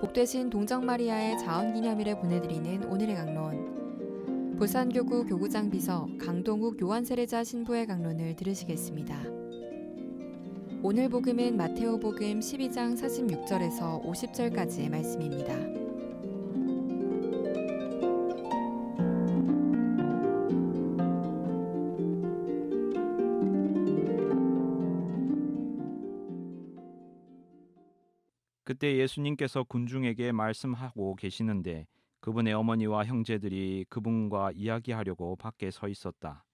복되신 동정마리아의 자원기념일에 보내드리는 오늘의 강론 부산교구 교구장 비서 강동욱 요한세례자 신부의 강론을 들으시겠습니다. 오늘 복음은 마테오 복음 12장 46절에서 50절까지의 말씀입니다. 그때 예수님께서 군중에게 말씀하고 계시는데 그분의 어머니와 형제들이 그분과 이야기하려고 밖에 서 있었다.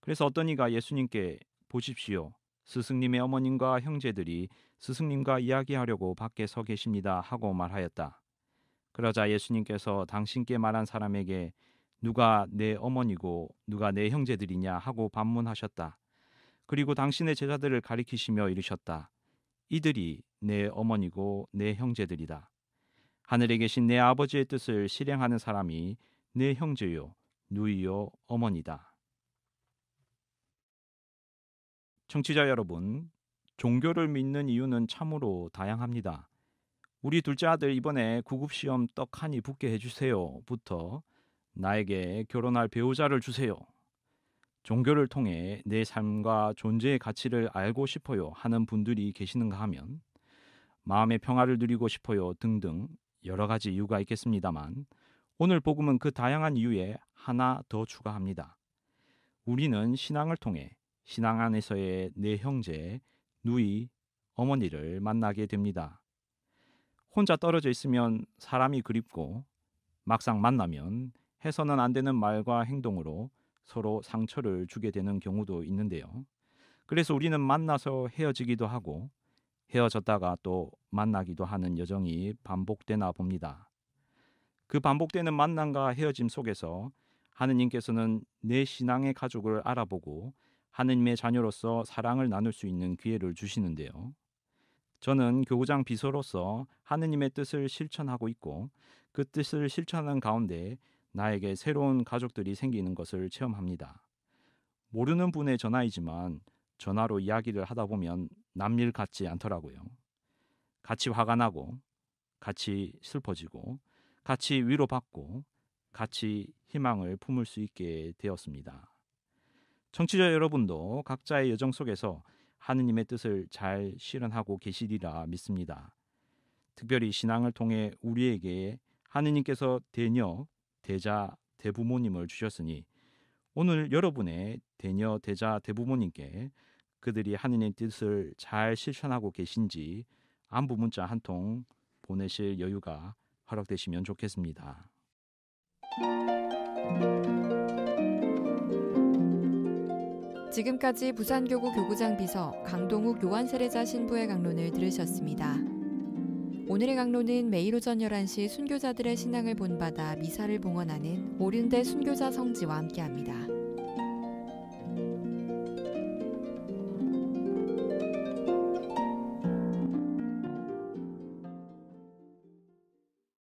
그래서 어떤 이가 예수님께 보십시오. 스승님의 어머님과 형제들이 스승님과 이야기하려고 밖에 서 계십니다 하고 말하였다. 그러자 예수님께서 당신께 말한 사람에게 누가 내 어머니고 누가 내 형제들이냐 하고 반문하셨다. 그리고 당신의 제자들을 가리키시며 이르셨다. 이들이 내 어머니고 내 형제들이다. 하늘에 계신 내 아버지의 뜻을 실행하는 사람이 내 형제요, 누이요, 어머니다. 청취자 여러분, 종교를 믿는 이유는 참으로 다양합니다. 우리 둘째 아들 이번에 구급시험 떡하니 붙게 해주세요부터 나에게 결혼할 배우자를 주세요. 종교를 통해 내 삶과 존재의 가치를 알고 싶어요 하는 분들이 계시는가 하면 마음의 평화를 누리고 싶어요 등등 여러 가지 이유가 있겠습니다만 오늘 복음은 그 다양한 이유에 하나 더 추가합니다. 우리는 신앙을 통해 신앙 안에서의 내 형제, 누이, 어머니를 만나게 됩니다. 혼자 떨어져 있으면 사람이 그립고 막상 만나면 해서는 안 되는 말과 행동으로 서로 상처를 주게 되는 경우도 있는데요. 그래서 우리는 만나서 헤어지기도 하고 헤어졌다가 또 만나기도 하는 여정이 반복되나 봅니다. 그 반복되는 만남과 헤어짐 속에서 하느님께서는 내 신앙의 가족을 알아보고 하느님의 자녀로서 사랑을 나눌 수 있는 기회를 주시는데요. 저는 교구장 비서로서 하느님의 뜻을 실천하고 있고 그 뜻을 실천하는 가운데 나에게 새로운 가족들이 생기는 것을 체험합니다. 모르는 분의 전화이지만 전화로 이야기를 하다 보면 남일 같지 않더라고요. 같이 화가 나고, 같이 슬퍼지고, 같이 위로받고, 같이 희망을 품을 수 있게 되었습니다. 청취자 여러분도 각자의 여정 속에서 하느님의 뜻을 잘 실현하고 계시리라 믿습니다. 특별히 신앙을 통해 우리에게 하느님께서 대녀 대자 대부모님을 주셨으니 오늘 여러분의 대녀 대자 대부모님께 그들이 하느님 뜻을 잘 실천하고 계신지 안부 문자 한 통 보내실 여유가 허락되시면 좋겠습니다. 지금까지 부산교구 교구장 비서 강동욱 요한세례자 신부의 강론을 들으셨습니다. 오늘의 강로는 매일 오전 11시 순교자들의 신앙을 본받아 미사를 봉헌하는 오륜대 순교자 성지와 함께합니다.